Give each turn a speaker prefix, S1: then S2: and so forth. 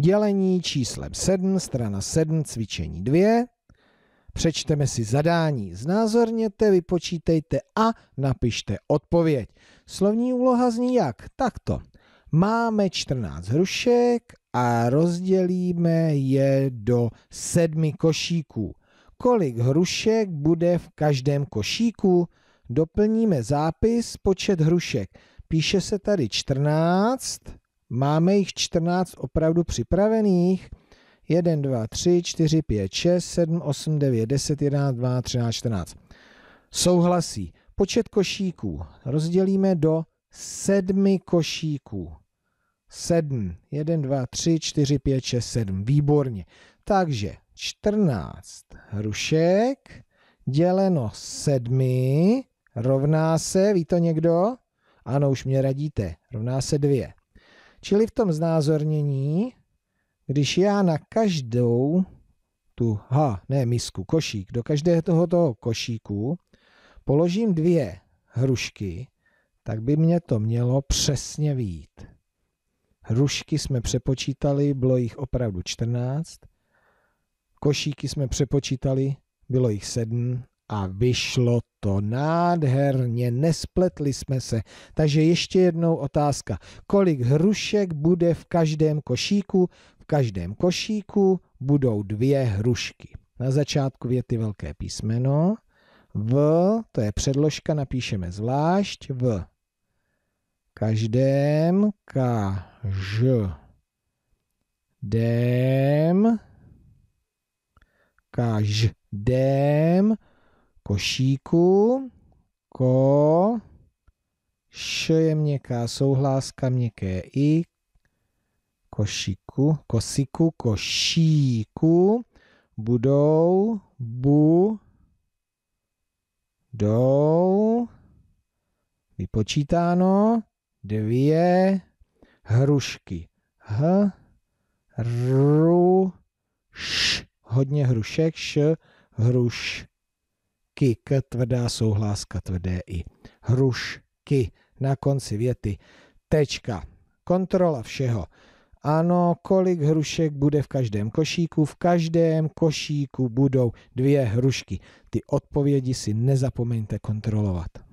S1: dělení číslem 7, strana 7, cvičení 2. Přečteme si zadání, znázorněte, vypočítejte a napište odpověď. Slovní úloha zní jak? Takto. Máme 14 hrušek a rozdělíme je do sedmi košíků. Kolik hrušek bude v každém košíku? Doplníme zápis počet hrušek. Píše se tady 14 Máme jich 14 opravdu připravených? 1, 2, 3, 4, 5, 6, 7, 8, 9, 10, 11, 12, 13, 14. Souhlasí. Počet košíků rozdělíme do sedmi košíků. 7. 1, 2, 3, 4, 5, 6, 7. Výborně. Takže 14 hrušek děleno sedmi rovná se, ví to někdo? Ano, už mě radíte, rovná se dvě. Čili v tom znázornění, když já na každou tu, ha, ne misku, košík, do každého tohoto košíku položím dvě hrušky, tak by mě to mělo přesně výjít. Hrušky jsme přepočítali, bylo jich opravdu 14. Košíky jsme přepočítali, bylo jich 7 a vyšlo to nádherně, nespletli jsme se. Takže ještě jednou otázka. Kolik hrušek bude v každém košíku? V každém košíku budou dvě hrušky. Na začátku věty velké písmeno. V, to je předložka, napíšeme zvlášť. V každém, každém, každém košíku. Ko, š je měkká souhláska, měkké i, košíku, kosiku, košíku budou, bu, dou, vypočítáno, dvě hrušky. H, ru, š, hodně hrušek, š, hruš ky, k tvrdá souhláska, tvrdé i. Hrušky na konci věty. Tečka. Kontrola všeho. Ano, kolik hrušek bude v každém košíku? V každém košíku budou dvě hrušky. Ty odpovědi si nezapomeňte kontrolovat.